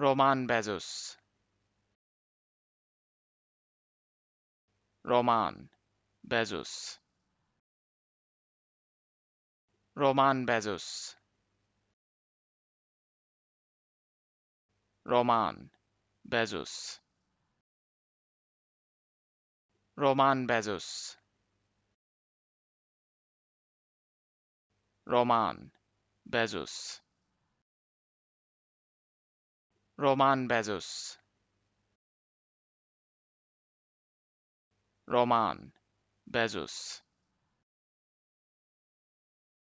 Roman Bezos. Roman Bezos. Roman Bezos. Roman Bezos. Roman Bezos. Roman Bezos. Roman Bezos. Roman Bezos.